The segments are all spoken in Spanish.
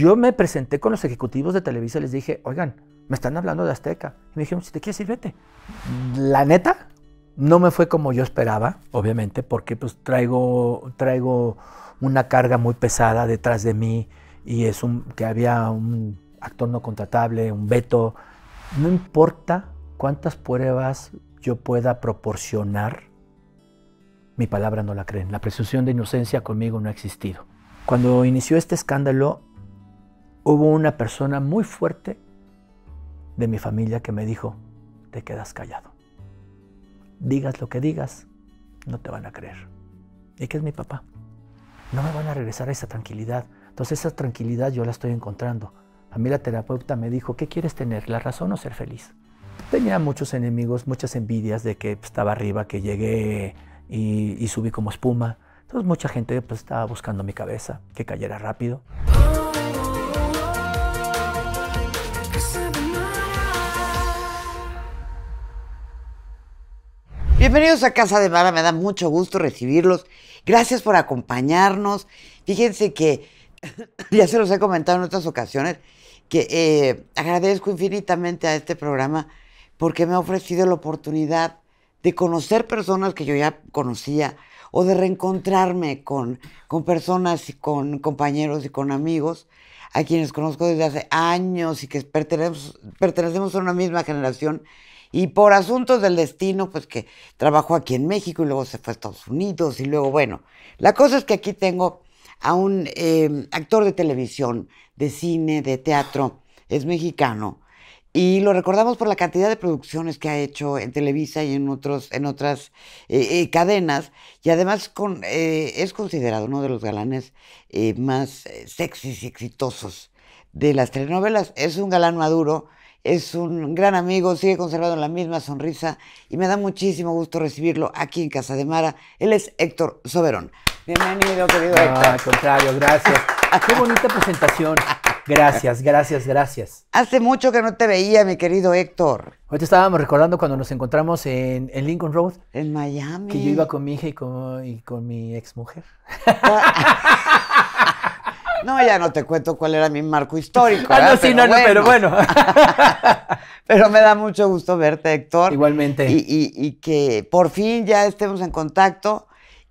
Yo me presenté con los ejecutivos de Televisa y les dije, oigan, me están hablando de Azteca. Y me dijeron, si te quieres ir, vete. La neta, no me fue como yo esperaba, obviamente, porque pues traigo, traigo una carga muy pesada detrás de mí y es un, que había un actor no contratable, un veto. No importa cuántas pruebas yo pueda proporcionar, mi palabra no la creen. La presunción de inocencia conmigo no ha existido. Cuando inició este escándalo, hubo una persona muy fuerte de mi familia que me dijo, te quedas callado. Digas lo que digas, no te van a creer. ¿Y qué es mi papá? No me van a regresar a esa tranquilidad. Entonces esa tranquilidad yo la estoy encontrando. A mí la terapeuta me dijo, ¿qué quieres tener? ¿La razón o ser feliz? Tenía muchos enemigos, muchas envidias de que pues, estaba arriba, que llegué y, subí como espuma. Entonces mucha gente pues, estaba buscando mi cabeza, que cayera rápido. Bienvenidos a Casa de Vara, me da mucho gusto recibirlos. Gracias por acompañarnos. Fíjense que ya se los he comentado en otras ocasiones que eh, agradezco infinitamente a este programa porque me ha ofrecido la oportunidad de conocer personas que yo ya conocía o de reencontrarme con, personas y con compañeros y con amigos a quienes conozco desde hace años y que pertenecemos a una misma generación y por asuntos del destino, pues que trabajó aquí en México y luego se fue a Estados Unidos y luego, bueno, la cosa es que aquí tengo a un em, actor de televisión, de cine, de teatro, es mexicano. Y lo recordamos por la cantidad de producciones que ha hecho en Televisa y en, otros, en otras eh, eh, cadenas. Y además con, eh, es considerado uno de los galanes más sexys y exitosos de las telenovelas. Es un galán maduro, es un gran amigo, sigue conservando la misma sonrisa y me da muchísimo gusto recibirlo aquí en Casa de Mara. Él es Héctor Soberón. Bienvenido, querido no, ah, Al contrario, gracias. Qué bonita presentación. Gracias, gracias, gracias. Hace mucho que no te veía, mi querido Héctor. Hoy te estábamos recordando cuando nos encontramos en, Lincoln Road. En Miami. Que yo iba con mi hija y con, y con mi ex mujer. Ah, no, ya no te cuento cuál era mi marco histórico. Ah, no, sí, no, no, pero bueno. pero me da mucho gusto verte, Héctor. Igualmente. Y, que por fin ya estemos en contacto.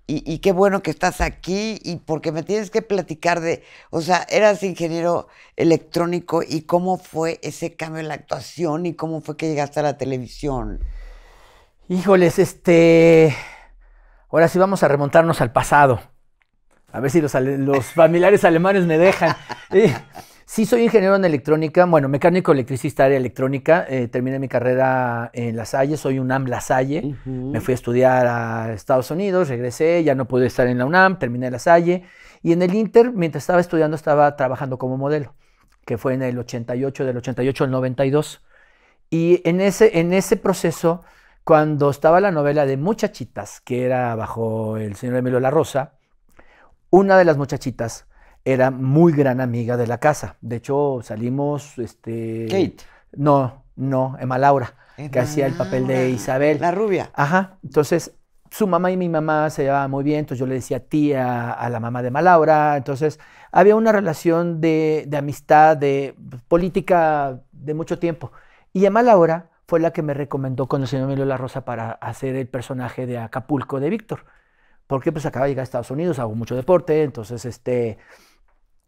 Y, y, qué bueno que estás aquí y porque me tienes que platicar de, o sea, eras ingeniero electrónico y cómo fue ese cambio en la actuación y cómo fue que llegaste a la televisión. Híjoles, este, ahora sí vamos a remontarnos al pasado. A ver si los, familiares alemanes me dejan. Eh, sí, soy ingeniero en electrónica, bueno, mecánico electricista, área electrónica. Eh, terminé mi carrera en La Salle, soy UNAM La Salle. Me fui a estudiar a Estados Unidos, regresé, ya no pude estar en la UNAM, terminé La Salle. Y en el Inter, mientras estaba estudiando, estaba trabajando como modelo, que fue en el 88, del 88 al 92. Y en ese, en ese proceso, cuando estaba la novela de Muchachitas, que era bajo el señor Emilio La Rosa, una de las muchachitas era muy gran amiga de la casa. De hecho, salimos, este... Kate. No, no, Emma Laura, que hacía el papel de Isabel. La rubia. Ajá. Entonces, su mamá y mi mamá se llevaban muy bien, entonces yo le decía tía a la mamá de Laura. entonces había una relación de, amistad, de política de mucho tiempo. Y Emma Laura fue la que me recomendó con el señor Emilio La Rosa para hacer el personaje de Acapulco de Víctor porque pues acaba de llegar a Estados Unidos, hago mucho deporte, entonces este,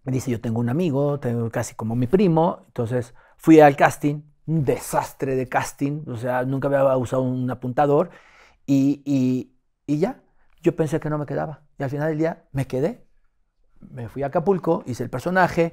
me dice, yo tengo un amigo, tengo casi como mi primo, entonces fui al casting, un desastre de casting, o sea, nunca había usado un apuntador y, y ya, yo pensé que no me quedaba y al final del día me quedé, me fui a Acapulco, hice el personaje,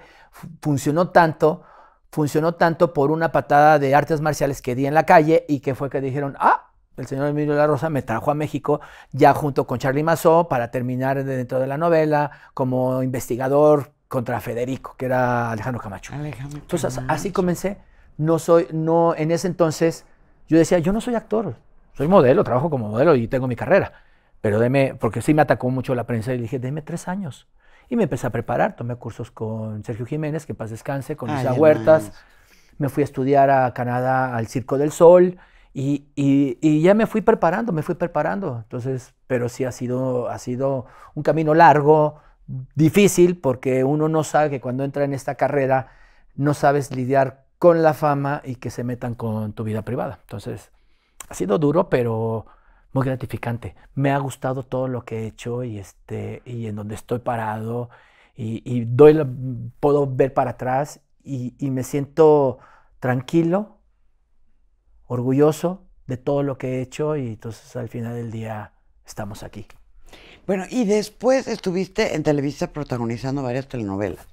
funcionó tanto, funcionó tanto por una patada de artes marciales que di en la calle y que fue que dijeron, ah, el señor Emilio La Rosa me trajo a México ya junto con Charlie Mazó para terminar dentro de la novela como investigador contra Federico, que era Alejandro Camacho. Alejandro entonces, así comencé. No soy, no, en ese entonces yo decía, yo no soy actor, soy modelo, trabajo como modelo y tengo mi carrera. Pero deme, porque sí me atacó mucho la prensa y le dije, deme tres años. Y me empecé a preparar, tomé cursos con Sergio Jiménez, que paz descanse, con Luisa Huertas. Me fui a estudiar a Canadá al Circo del Sol y, ya me fui preparando, me fui preparando. Entonces, pero sí ha sido, ha sido un camino largo, difícil, porque uno no sabe que cuando entra en esta carrera no sabes lidiar con la fama y que se metan con tu vida privada. Entonces, ha sido duro, pero muy gratificante. Me ha gustado todo lo que he hecho y, este, y en donde estoy parado y, doy, puedo ver para atrás y me siento tranquilo orgulloso de todo lo que he hecho y entonces al final del día estamos aquí. Bueno, y después estuviste en Televisa protagonizando varias telenovelas.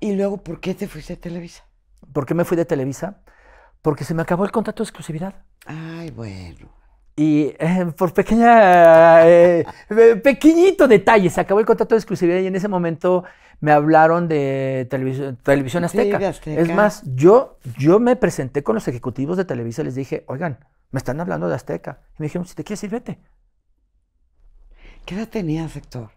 Y luego, ¿por qué te fuiste de Televisa? ¿Por qué me fui de Televisa? Porque se me acabó el contrato de exclusividad. Ay, bueno. Y eh, por pequeña, eh, eh, pequeñito detalle, se acabó el contrato de exclusividad y en ese momento me hablaron de televisión, azteca. Es más, yo, yo me presenté con los ejecutivos de Televisa y les dije, oigan, me están hablando de Azteca. Y me dijeron, si te quieres ir, vete. ¿Qué edad tenías, Héctor?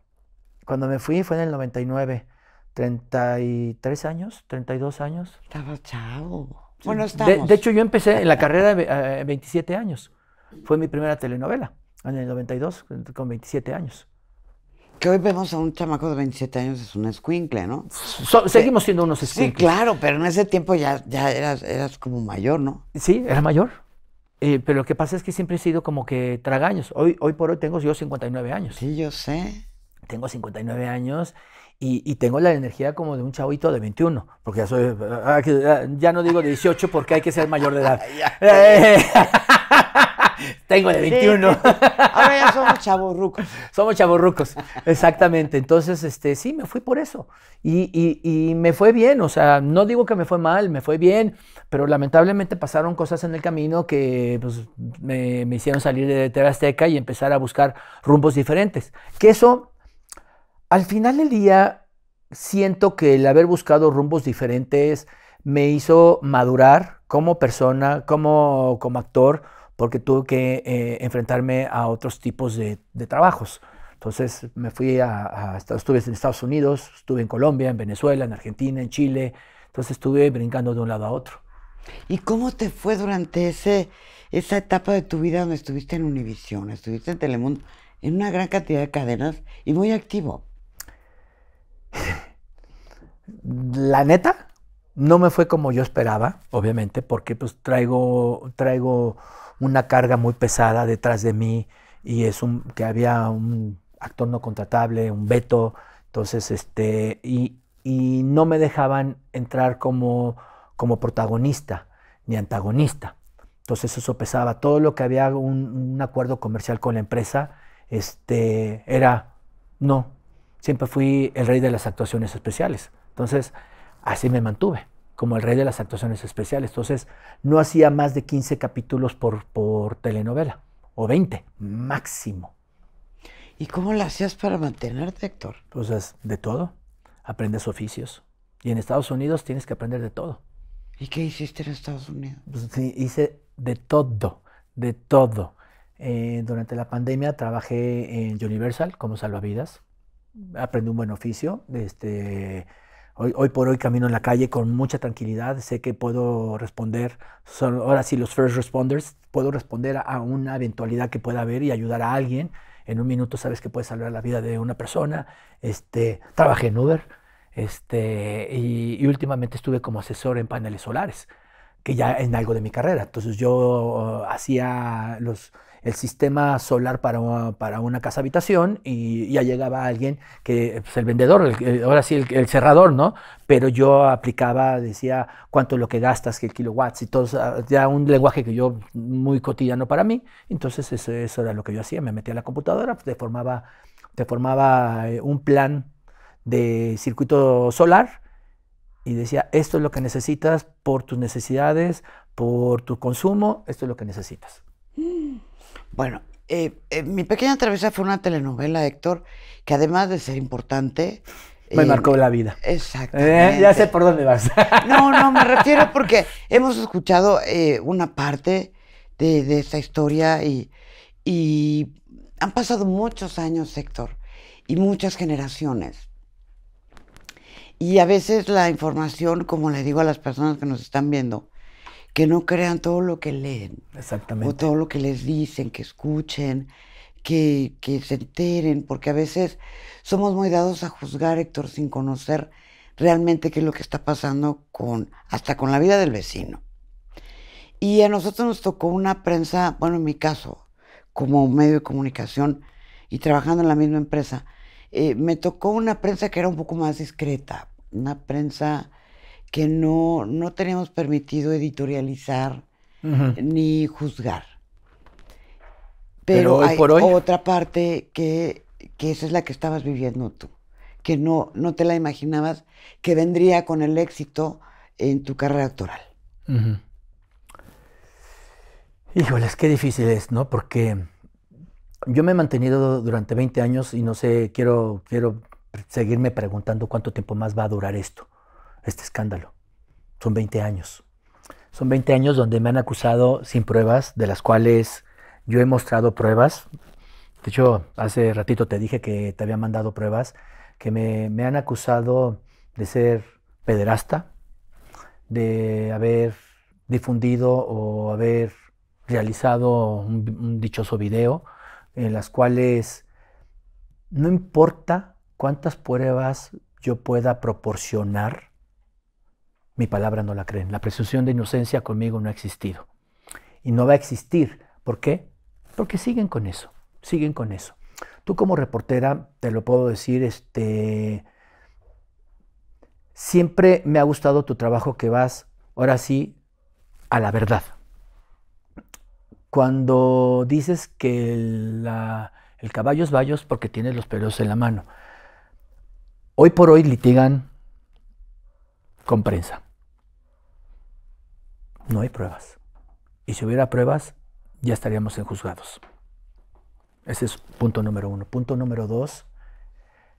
Cuando me fui fue en el 99. 33 años, 32 años. Estaba chavo. Bueno, estamos. De, hecho, yo empecé en la carrera de 27 años. Fue mi primera telenovela, en el 92, con 27 años. Que hoy vemos a un chamaco de 27 años es un escuincle, ¿no? seguimos siendo unos escuincles. Sí, claro, pero en ese tiempo ya, ya eras, eras como mayor, ¿no? Sí, era mayor. Eh, pero lo que pasa es que siempre he sido como que tragaños. Hoy, hoy por hoy tengo yo 59 años. Sí, yo sé. Tengo 59 años y, y, tengo la energía como de un chavito de 21, porque ya soy, ah, ah, ya no digo 18 porque hay que ser mayor de edad. Eh, Tengo de 21. Ahora ya somos chavorrucos. Somos chavorrucos, exactamente. Entonces, este, sí, me fui por eso. Y, me fue bien, o sea, no digo que me fue mal, me fue bien, pero lamentablemente pasaron cosas en el camino que pues, me, hicieron salir de Terazteca y empezar a buscar rumbos diferentes. Que eso, al final del día, siento que el haber buscado rumbos diferentes me hizo madurar como persona, como, como actor, porque tuve que eh, enfrentarme a otros tipos de, trabajos. Entonces me fui a, estuve en Estados Unidos, estuve en Colombia, en Venezuela, en Argentina, en Chile. Entonces estuve brincando de un lado a otro. ¿Y cómo te fue durante ese, esa etapa de tu vida donde estuviste en Univisión, estuviste en Telemundo, en una gran cantidad de cadenas y muy activo? La neta, no me fue como yo esperaba, obviamente, porque pues traigo, traigo una carga muy pesada detrás de mí y es un, que había un actor no contratable, un veto, entonces, este, y, y no me dejaban entrar como, como protagonista ni antagonista. Entonces eso pesaba. Todo lo que había un, un, acuerdo comercial con la empresa, este, era no. Siempre fui el rey de las actuaciones especiales. Entonces, así me mantuve como el rey de las actuaciones especiales. Entonces, no hacía más de 15 capítulos por, por telenovela, o 20, máximo. ¿Y cómo lo hacías para mantenerte, Héctor? Pues de todo. Aprendes oficios. Y en Estados Unidos tienes que aprender de todo. ¿Y qué hiciste en Estados Unidos? Pues, sí, hice de todo, de todo. Eh, durante la pandemia trabajé en Universal como salvavidas. Aprendí un buen oficio. Este, Hoy, por hoy camino en la calle con mucha tranquilidad, sé que puedo responder, son ahora sí los first responders, puedo responder a una eventualidad que pueda haber y ayudar a alguien. En un minuto sabes que puedes salvar la vida de una persona. Este, trabajé en Uber este, y, últimamente estuve como asesor en paneles solares, que ya es algo de mi carrera. Entonces yo oh, hacía los el sistema solar para una, para una casa habitación y ya llegaba alguien que, pues el vendedor, ahora sí, el, cerrador, ¿no? Pero yo aplicaba, decía, cuánto es lo que gastas, que el kilowatts y todo, ah, ya un lenguaje que yo, muy cotidiano para mí. Entonces eso, era lo que yo hacía, me metía a la computadora, pues, te formaba, te formaba eh, un plan de circuito solar y decía, esto es lo que necesitas por tus necesidades, por tu consumo, esto es lo que necesitas. Mm. Bueno, eh, eh, mi pequeña travesía fue una telenovela, Héctor, que además de ser importante... Me em, marcó la vida. Exacto. Eh, ya sé por dónde vas. No, no, me refiero porque hemos escuchado una parte de, esta historia y, y, han pasado muchos años, Héctor, y muchas generaciones. Y a veces la información, como le digo a las personas que nos están viendo, que no crean todo lo que leen. Exactamente. O todo lo que les dicen, que escuchen, que, se enteren, porque a veces somos muy dados a juzgar, Héctor, sin conocer realmente qué es lo que está pasando con, hasta con la vida del vecino. Y a nosotros nos tocó una prensa, bueno, en mi caso, como medio de comunicación y trabajando en la misma empresa, eh, me tocó una prensa que era un poco más discreta, una prensa que no, no tenemos permitido editorializar ni juzgar. Pero, hay otra parte que, esa es la que estabas viviendo tú, que no, no te la imaginabas que vendría con el éxito en tu carrera actoral. Híjole, es qué difícil es, ¿no? Porque yo me he mantenido durante 20 años y no sé, quiero, quiero seguirme preguntando cuánto tiempo más va a durar esto este escándalo. Son 20 años. Son 20 años donde me han acusado sin pruebas, de las cuales yo he mostrado pruebas. De hecho, hace ratito te dije que te había mandado pruebas, que me, me han acusado de ser pederasta, de haber difundido o haber realizado un, un dichoso video, en las cuales no importa cuántas pruebas yo pueda proporcionar, mi palabra no la creen. La presunción de inocencia conmigo no ha existido. Y no va a existir. ¿Por qué? Porque siguen con eso, siguen con eso. Tú como reportera, te lo puedo decir, este, siempre me ha gustado tu trabajo que vas, ahora sí, a la verdad. Cuando dices que el, caballo es vallos porque tienes los pelos en la mano. Hoy por hoy litigan con prensa. No hay pruebas. Y si hubiera pruebas, ya estaríamos en juzgados. Ese es punto número uno. Punto número dos,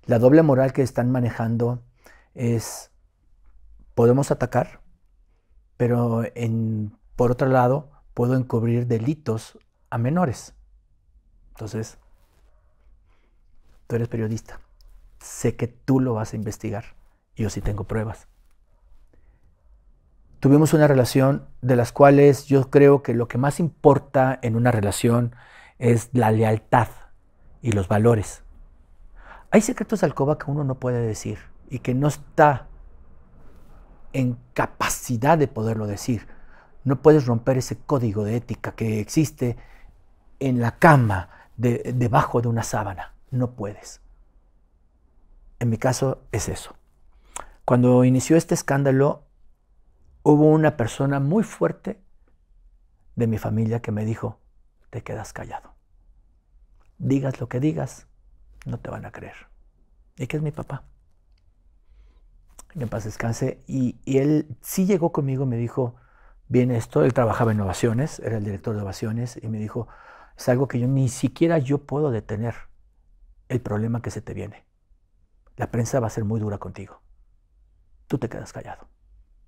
la doble moral que están manejando es, podemos atacar, pero en, por otro lado, puedo encubrir delitos a menores. Entonces, tú eres periodista, sé que tú lo vas a investigar, yo sí tengo pruebas tuvimos una relación de las cuales yo creo que lo que más importa en una relación es la lealtad y los valores. Hay secretos de alcoba que uno no puede decir y que no está en capacidad de poderlo decir. No puedes romper ese código de ética que existe en la cama, debajo de una sábana. No puedes. En mi caso es eso. Cuando inició este escándalo, hubo una persona muy fuerte de mi familia que me dijo, te quedas callado. Digas lo que digas, no te van a creer. Y que es mi papá. En paz descanse. Y, él sí llegó conmigo me dijo, viene esto, él trabajaba en Ovaciones, era el director de Ovaciones, y me dijo, es algo que yo ni siquiera yo puedo detener el problema que se te viene. La prensa va a ser muy dura contigo. Tú te quedas callado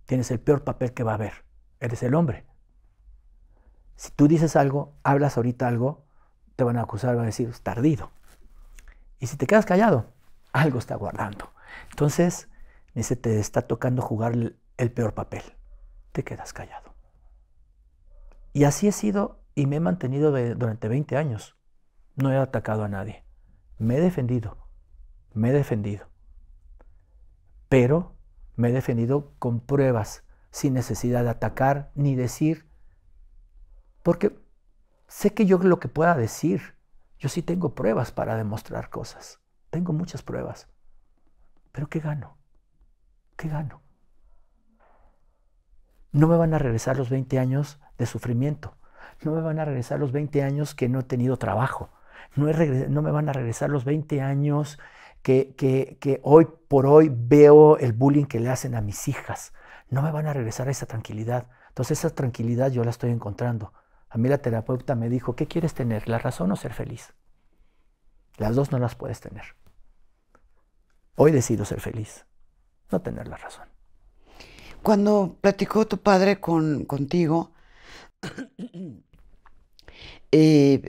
tienes el peor papel que va a haber. Eres el hombre. Si tú dices algo, hablas ahorita algo, te van a acusar, van a decir, es tardido. Y si te quedas callado, algo está guardando. Entonces, se te está tocando jugar el, peor papel. Te quedas callado. Y así he sido y me he mantenido durante 20 años. No he atacado a nadie. Me he defendido. Me he defendido. Pero me he defendido con pruebas, sin necesidad de atacar ni decir, porque sé que yo lo que pueda decir, yo sí tengo pruebas para demostrar cosas. Tengo muchas pruebas. Pero ¿qué gano? ¿Qué gano? No me van a regresar los 20 años de sufrimiento. No me van a regresar los 20 años que no he tenido trabajo. No, no me van a regresar los 20 años que, hoy por hoy veo el bullying que le hacen a mis hijas. No me van a regresar a esa tranquilidad. Entonces esa tranquilidad yo la estoy encontrando. A mí la terapeuta me dijo, ¿qué quieres tener? ¿La razón o ser feliz? Las dos no las puedes tener. Hoy decido ser feliz, no tener la razón. Cuando platicó tu padre con, contigo, eh,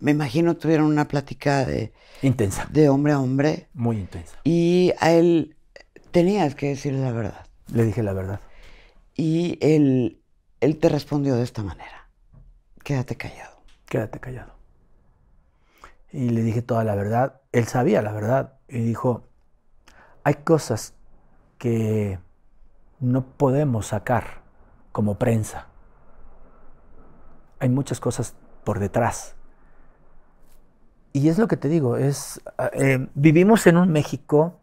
me imagino tuvieron una plática de... Intensa. De hombre a hombre. Muy intensa. Y a él tenías que decirle la verdad. Le dije la verdad. Y él, él te respondió de esta manera. Quédate callado. Quédate callado. Y le dije toda la verdad. Él sabía la verdad. Y dijo, hay cosas que no podemos sacar como prensa. Hay muchas cosas por detrás. Y es lo que te digo, es, ah, eh, vivimos en un México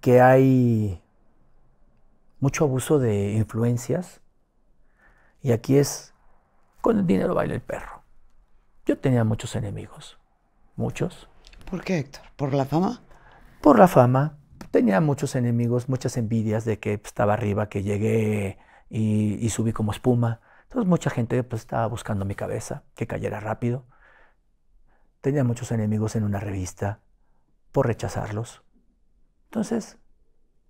que hay mucho abuso de influencias y aquí es, con el dinero baila el perro. Yo tenía muchos enemigos, muchos. ¿Por qué, Héctor? ¿Por la fama? Por la fama. Tenía muchos enemigos, muchas envidias de que pues, estaba arriba, que llegué y, y subí como espuma entonces mucha gente pues, estaba buscando mi cabeza, que cayera rápido. Tenía muchos enemigos en una revista por rechazarlos. Entonces,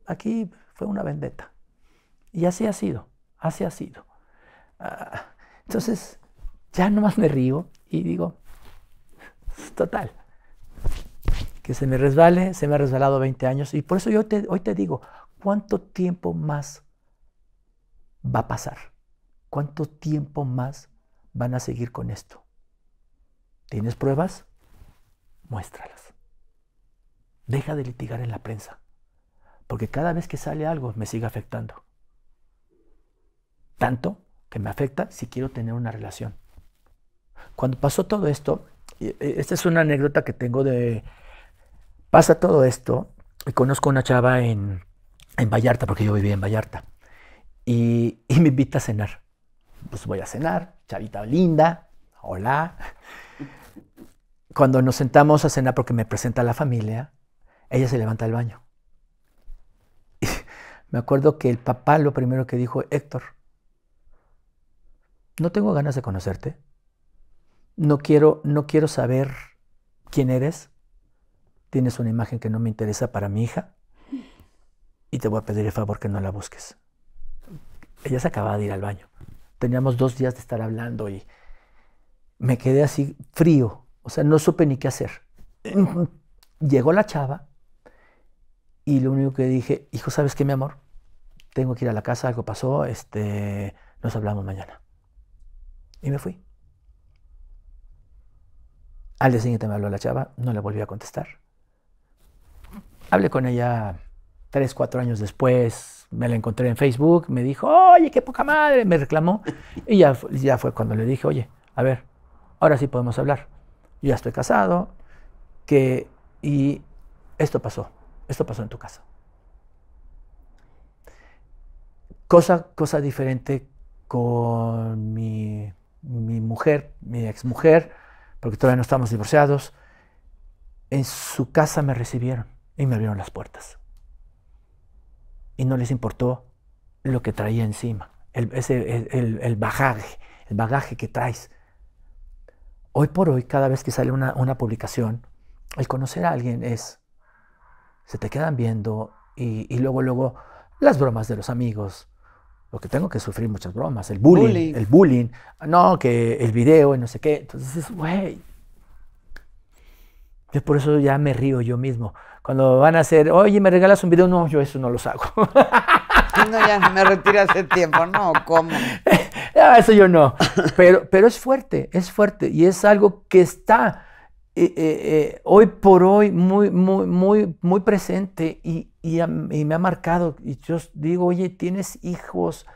aquí fue una vendetta. Y así ha sido, así ha sido. Ah, entonces, ya nomás me río y digo, total, que se me resbale, se me ha resbalado 20 años. Y por eso yo hoy te digo, ¿cuánto tiempo más va a pasar? ¿Cuánto tiempo más van a seguir con esto? ¿Tienes pruebas? Muéstralas. Deja de litigar en la prensa, porque cada vez que sale algo me sigue afectando. Tanto que me afecta si quiero tener una relación. Cuando pasó todo esto, e, esta es una anécdota que tengo de... Pasa todo esto, y conozco a una chava en, en Vallarta, porque yo vivía en Vallarta, y me invita a cenar pues voy a cenar, chavita linda, hola. Cuando nos sentamos a cenar porque me presenta la familia, ella se levanta al baño. me acuerdo que el papá lo primero que dijo, Héctor, no tengo ganas de conocerte. No quiero, no quiero saber quién eres. Tienes una imagen que no me interesa para mi hija. Y te voy a pedir el favor que no la busques. Ella se acaba de ir al baño teníamos dos días de estar hablando y me quedé así frío, o sea, no supe ni qué hacer. Llegó la chava y lo único que dije, hijo, ¿sabes qué, mi amor? Tengo que ir a la casa, algo pasó, este, nos hablamos mañana. Y me fui. Al día siguiente me habló la chava, no le volví a contestar. Hablé con ella tres, cuatro años después, me la encontré en Facebook, me dijo, oye, qué poca madre, me reclamó. Y ya, ya fue cuando le dije, oye, a ver, ahora sí podemos hablar. Yo ya estoy casado, que, y esto pasó, esto pasó en tu casa. Cosa, cosa diferente con mi, mi mujer, mi exmujer, porque todavía no estamos divorciados. En su casa me recibieron y me abrieron las puertas y no les importó lo que traía encima, el, ese, el, bagaje, que traes. Hoy por hoy, cada vez que sale una, publicación, el conocer a alguien es, se te quedan viendo y, luego, luego, las bromas de los amigos, lo que tengo que sufrir muchas bromas, el bullying, el bullying, no, que el video y no sé qué. Entonces, güey, yo por eso ya me río yo mismo cuando van a hacer, oye, me regalas un video, no, yo eso no los hago. No, ya me retiré hace tiempo, no, ¿cómo? Ah, eso yo no. Pero, pero es fuerte, es fuerte y es algo que está eh, eh, eh, hoy por hoy muy, muy, muy, muy presente y, y me ha marcado. Y yo digo, oye, tienes hijos,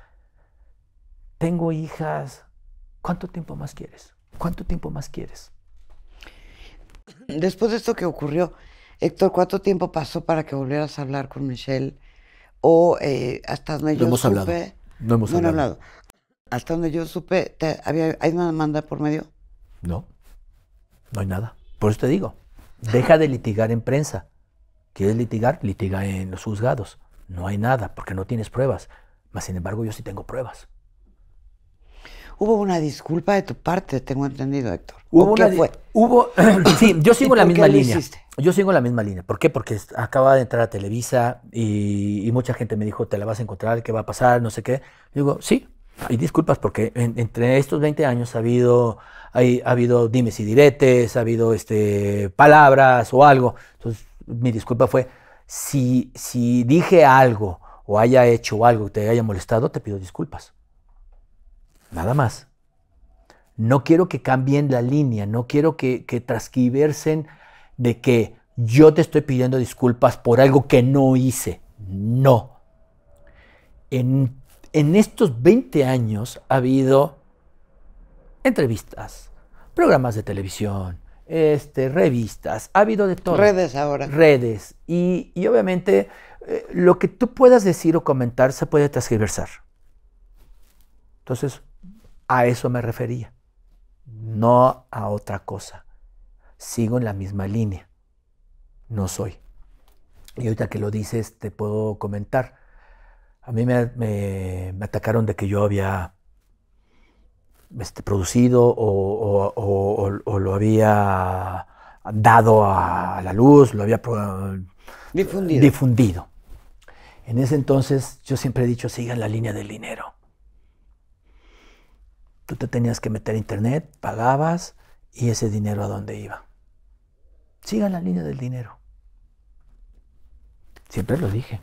tengo hijas, ¿cuánto tiempo más quieres? ¿Cuánto tiempo más quieres? Después de esto que ocurrió, Héctor, ¿cuánto tiempo pasó para que volvieras a hablar con Michelle? O eh, hasta donde yo supe, No hemos no hablado. hablado. Hasta donde yo supe, ¿hay una demanda por medio? No, no hay nada. Por eso te digo, deja de litigar en prensa. ¿Quieres litigar? Litiga en los juzgados. No hay nada, porque no tienes pruebas. Mas, sin embargo, yo sí tengo pruebas hubo una disculpa de tu parte, tengo entendido, Héctor. Hubo una, fue? Hubo, sí, yo sigo la misma línea. Yo sigo la misma línea. ¿Por qué? Porque acaba de entrar a Televisa y, mucha gente me dijo, te la vas a encontrar, qué va a pasar, no sé qué. digo, sí, y disculpas porque entre estos 20 años ha habido, hay, ha habido dimes y diretes, ha habido este, palabras o algo. Entonces, mi disculpa fue, si, si dije algo o haya hecho algo que te haya molestado, te pido disculpas. Nada más. No quiero que cambien la línea, no quiero que, que de que yo te estoy pidiendo disculpas por algo que no hice. No. En, estos 20 años ha habido entrevistas, programas de televisión, este, revistas, ha habido de todo. Redes ahora. Redes. Y, obviamente eh, lo que tú puedas decir o comentar se puede transgiversar. Entonces, a eso me refería, no a otra cosa. Sigo en la misma línea, no soy. Y ahorita que lo dices, te puedo comentar. A mí me, atacaron de que yo había este, producido o, lo había dado a la luz, lo había difundido. difundido. En ese entonces yo siempre he dicho, sigan la línea del dinero. Tú te tenías que meter a internet, pagabas y ese dinero a dónde iba. Sigan la línea del dinero. Siempre lo dije.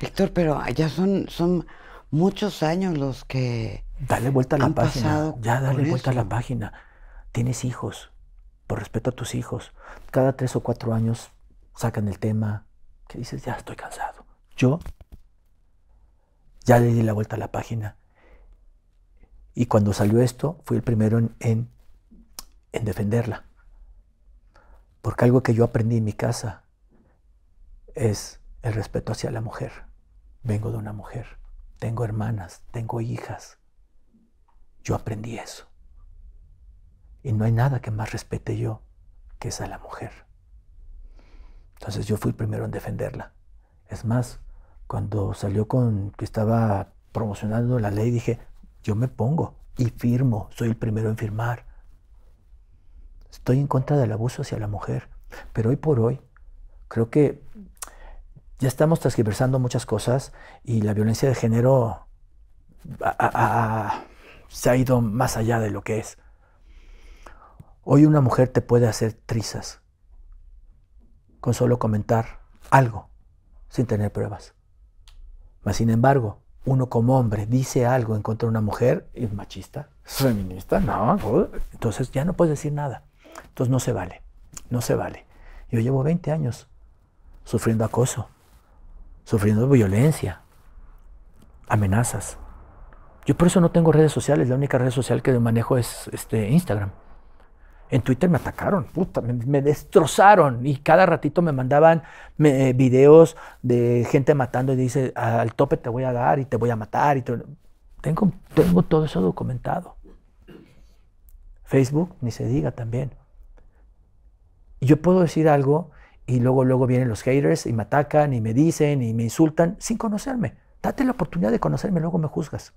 Héctor, pero ya son, son muchos años los que. Dale vuelta a la página. Ya, dale vuelta a la página. Tienes hijos. Por respeto a tus hijos. Cada tres o cuatro años sacan el tema. Que dices, ya estoy cansado. Yo ya le di la vuelta a la página. Y cuando salió esto, fui el primero en, defenderla. Porque algo que yo aprendí en mi casa es el respeto hacia la mujer. Vengo de una mujer, tengo hermanas, tengo hijas. Yo aprendí eso. Y no hay nada que más respete yo que es a la mujer. Entonces yo fui el primero en defenderla. Es más, cuando salió con que estaba promocionando la ley, dije, yo me pongo y firmo, soy el primero en firmar. Estoy en contra del abuso hacia la mujer, pero hoy por hoy creo que ya estamos transversando muchas cosas y la violencia de género se ha ido más allá de lo que es. Hoy una mujer te puede hacer trizas con solo comentar algo sin tener pruebas. Mas sin embargo, uno como hombre dice algo en contra de una mujer, es machista, es feminista, no. Entonces ya no puedes decir nada. Entonces no se vale, no se vale. Yo llevo 20 años sufriendo acoso, sufriendo violencia, amenazas. Yo por eso no tengo redes sociales, la única red social que manejo es este, Instagram en Twitter me atacaron, puta, me, destrozaron y cada ratito me mandaban eh, videos de gente matando y dice, al tope te voy a dar y te voy a matar. Y tengo, tengo todo eso documentado. Facebook, ni se diga también. Yo puedo decir algo y luego, luego vienen los haters y me atacan y me dicen y me insultan sin conocerme. Date la oportunidad de conocerme, luego me juzgas.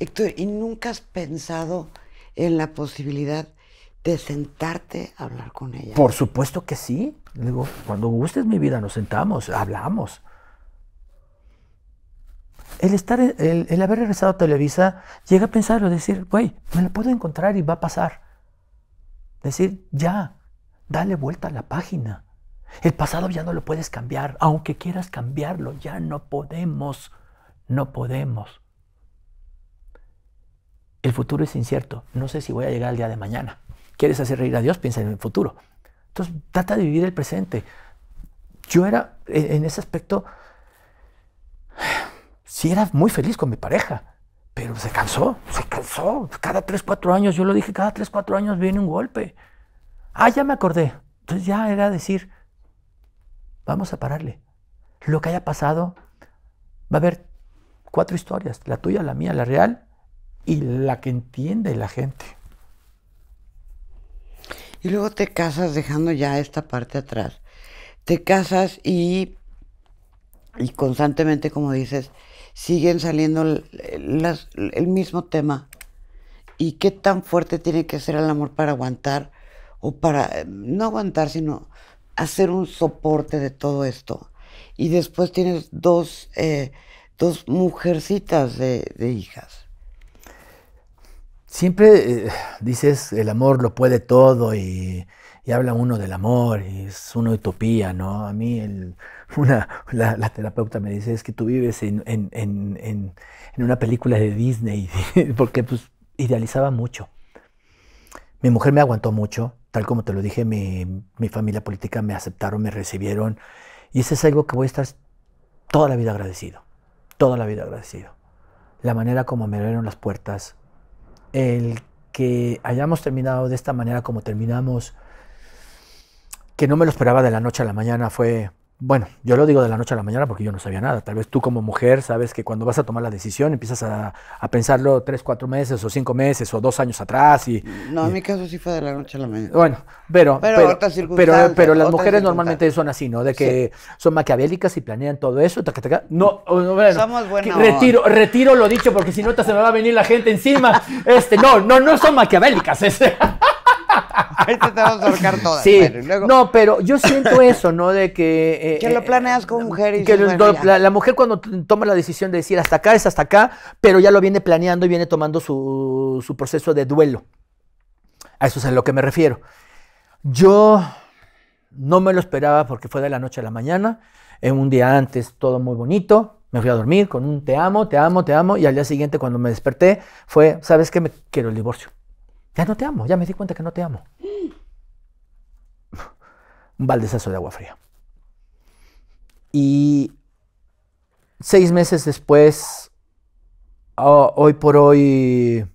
Héctor, ¿y nunca has pensado en la posibilidad de sentarte a hablar con ella. Por supuesto que sí. Digo, cuando gustes mi vida, nos sentamos, hablamos. El, estar, el, haber regresado a Televisa llega a pensar o decir, güey, me lo puedo encontrar y va a pasar. Decir, ya, dale vuelta a la página. El pasado ya no lo puedes cambiar, aunque quieras cambiarlo, ya no podemos, no podemos. El futuro es incierto. No sé si voy a llegar al día de mañana. ¿Quieres hacer reír a Dios? Piensa en el futuro. Entonces, trata de vivir el presente. Yo era, en ese aspecto, sí era muy feliz con mi pareja, pero se cansó, se cansó. Cada 3, 4 años, yo lo dije, cada 3, 4 años viene un golpe. Ah, ya me acordé. Entonces ya era decir, vamos a pararle. Lo que haya pasado, va a haber cuatro historias, la tuya, la mía, la real y la que entiende la gente. Y luego te casas dejando ya esta parte atrás. Te casas y, y constantemente, como dices, siguen saliendo el mismo tema. ¿Y qué tan fuerte tiene que ser el amor para aguantar? O para, eh, no aguantar, sino hacer un soporte de todo esto. Y después tienes dos, eh, dos mujercitas de hijas siempre eh, dices el amor lo puede todo y, habla uno del amor y es una utopía, ¿no? A mí la, terapeuta me dice es que tú vives en, una película de Disney porque pues idealizaba mucho. Mi mujer me aguantó mucho, tal como te lo dije, mi, mi familia política me aceptaron, me recibieron y ese es algo que voy a estar toda la vida agradecido, toda la vida agradecido. La manera como me abrieron las puertas, el que hayamos terminado de esta manera como terminamos, que no me lo esperaba de la noche a la mañana, fue bueno, yo lo digo de la noche a la mañana porque yo no sabía nada. Tal vez tú como mujer sabes que cuando vas a tomar la decisión empiezas a, pensarlo tres, cuatro meses o cinco meses o dos años atrás y... No, en mi caso sí fue de la noche a la mañana. Bueno, pero... Pero las mujeres normalmente son así, ¿no? De que son maquiavélicas y planean todo eso. No, bueno. retiro, lo dicho porque si no se me va a venir la gente encima. este, no, no, no son maquiavélicas. Este. Ahorita este te vamos a ahorcar todas. Sí. No, pero yo siento eso, ¿no? De que. Eh, que lo eh, planeas con eh, mujer y que la, mujer cuando toma la decisión de decir hasta acá es hasta acá, pero ya lo viene planeando y viene tomando su, su proceso de duelo. A eso es a lo que me refiero. Yo no me lo esperaba porque fue de la noche a la mañana. En un día antes todo muy bonito. Me fui a dormir con un te amo, te amo, te amo. Y al día siguiente cuando me desperté fue, ¿sabes qué? Me quiero el divorcio. Ya no te amo, ya me di cuenta que no te amo. Un baldezazo de agua fría. Y seis meses después, hoy por hoy,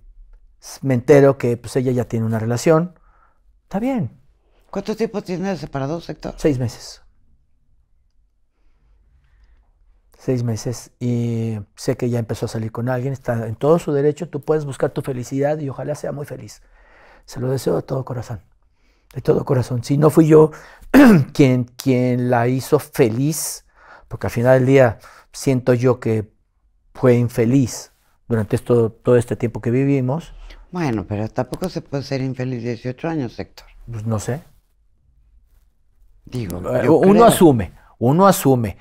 me entero que pues, ella ya tiene una relación. Está bien. ¿Cuánto tiempo tiene separados, sector? Seis meses. Seis meses. Y sé que ya empezó a salir con alguien, está en todo su derecho. Tú puedes buscar tu felicidad y ojalá sea muy feliz. Se lo deseo de todo corazón, de todo corazón. Si no fui yo quien, quien la hizo feliz, porque al final del día siento yo que fue infeliz durante todo este tiempo que vivimos. Bueno, pero tampoco se puede ser infeliz 18 años, Héctor. Pues no sé. Digo, eh, uno asume, uno asume.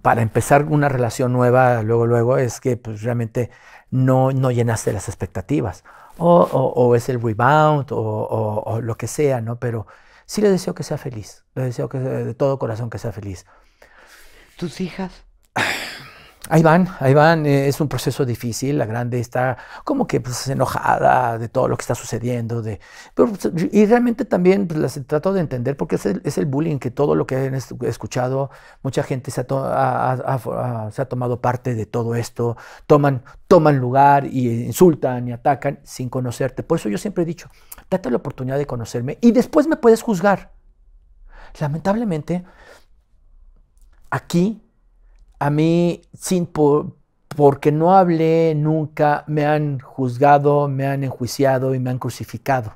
Para empezar una relación nueva, luego, luego, es que pues, realmente no, no llenaste las expectativas o, o, es el rebound o, o, lo que sea, ¿no? Pero sí le deseo que sea feliz, le deseo que de todo corazón que sea feliz. ¿Tus hijas? ahí van, ahí van, eh, es un proceso difícil, la grande está como que pues, enojada de todo lo que está sucediendo, pues, y realmente también pues, las trato de entender porque es el, bullying que todo lo que he escuchado, mucha gente se ha, se ha tomado parte de todo esto, toman, toman lugar y insultan y atacan sin conocerte. Por eso yo siempre he dicho, date la oportunidad de conocerme y después me puedes juzgar. Lamentablemente, aquí a mí, sin porque no hablé nunca, me han juzgado, me han enjuiciado y me han crucificado.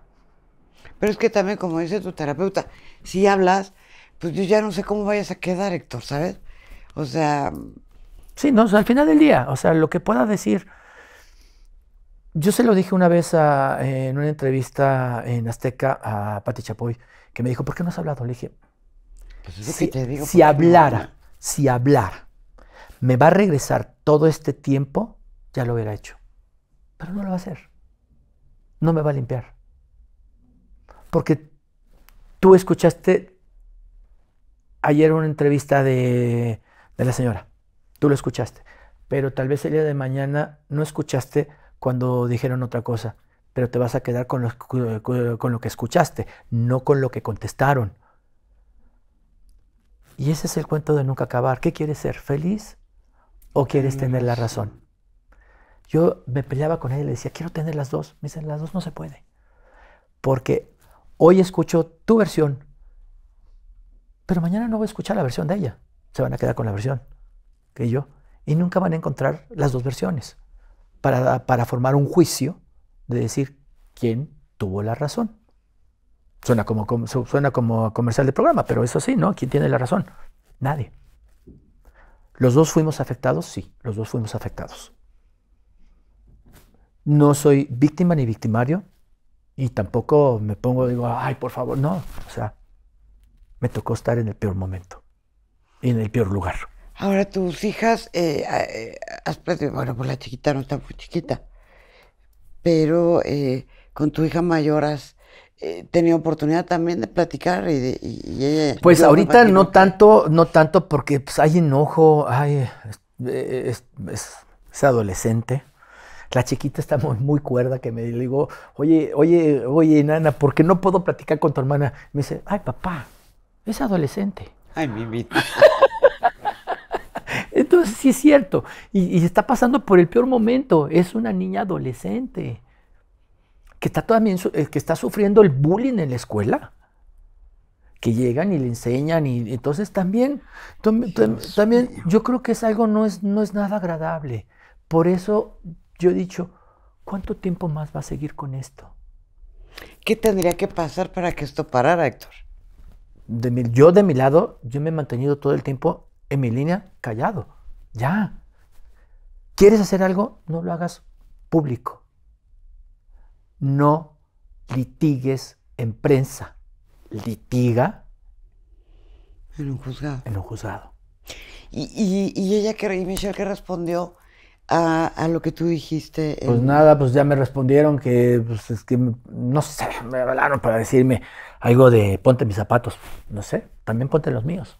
Pero es que también, como dice tu terapeuta, si hablas, pues yo ya no sé cómo vayas a quedar, Héctor, ¿sabes? O sea... Sí, no, al final del día, o sea, lo que pueda decir... Yo se lo dije una vez en una entrevista en Azteca a Pati Chapoy, que me dijo, ¿por qué no has hablado? Le dije, pues si, hablara, si hablara, me va a regresar todo este tiempo, ya lo hubiera hecho. Pero no lo va a hacer. No me va a limpiar. Porque tú escuchaste ayer una entrevista de, de la señora. Tú lo escuchaste. Pero tal vez el día de mañana no escuchaste cuando dijeron otra cosa. Pero te vas a quedar con lo, con lo que escuchaste, no con lo que contestaron. Y ese es el cuento de nunca acabar. ¿Qué quiere ser? ¿Feliz? o quieres tener la razón? Yo me peleaba con ella y le decía, quiero tener las dos. Me dicen, las dos no se puede. Porque hoy escucho tu versión, pero mañana no voy a escuchar la versión de ella. Se van a quedar con la versión que yo. Y nunca van a encontrar las dos versiones para, formar un juicio de decir quién tuvo la razón. Suena suena como comercial de programa, pero eso sí, ¿no? ¿Quién tiene la razón? Nadie. ¿Los dos fuimos afectados? Sí, los dos fuimos afectados. No soy víctima ni victimario y tampoco me pongo, digo, ay, por favor, no. O sea, me tocó estar en el peor momento y en el peor lugar. Ahora, tus hijas, eh, eh, bueno, pues la chiquita no está muy chiquita, pero eh, con tu hija mayor has eh, ¿Tenía oportunidad también de platicar y, Pues ahorita no tanto, no tanto porque pues, hay enojo, eh, eh, es, adolescente. La chiquita está muy, cuerda que me digo, oye, oye, oye, nana, ¿por qué no puedo platicar con tu hermana? Me dice, ay, papá, es adolescente. Ay, mi vida. Entonces, sí es cierto. Y, y, está pasando por el peor momento. Es una niña adolescente que está, también, eh, que está sufriendo el bullying en la escuela, que llegan y le enseñan, y entonces también, también yo creo que es algo, no es, no es nada agradable. Por eso yo he dicho, ¿cuánto tiempo más va a seguir con esto? ¿Qué tendría que pasar para que esto parara, Héctor? De yo de mi lado, yo me he mantenido todo el tiempo en mi línea callado. Ya. ¿Quieres hacer algo? No lo hagas público no litigues en prensa. Litiga en un juzgado. En un juzgado. Y, ella que, Michelle que respondió a, lo que tú dijiste. Pues nada, pues ya me respondieron que, pues, que, no sé, me hablaron para decirme algo de ponte mis zapatos. No sé, también ponte los míos.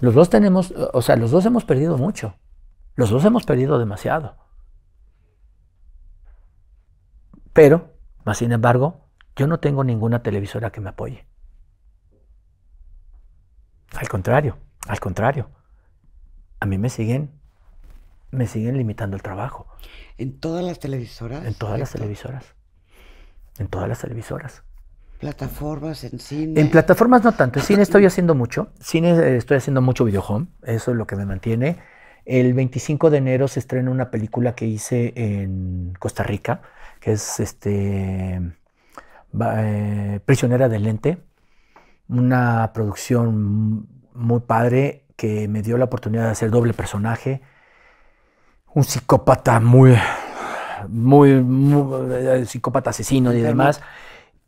Los dos tenemos, o sea, los dos hemos perdido mucho. Los dos hemos perdido demasiado. Pero, más sin embargo, yo no tengo ninguna televisora que me apoye. Al contrario, al contrario. A mí me siguen, me siguen limitando el trabajo. ¿En todas las televisoras? En todas las televisoras. En todas las televisoras. Plataformas en cine. En plataformas no tanto. En cine estoy haciendo mucho. Cine eh, estoy haciendo mucho videohome. Eso es lo que me mantiene. El 25 de enero se estrena una película que hice en Costa Rica es este, eh, Prisionera del Lente, una producción muy padre que me dio la oportunidad de hacer doble personaje, un psicópata muy, muy, eh, psicópata asesino y demás,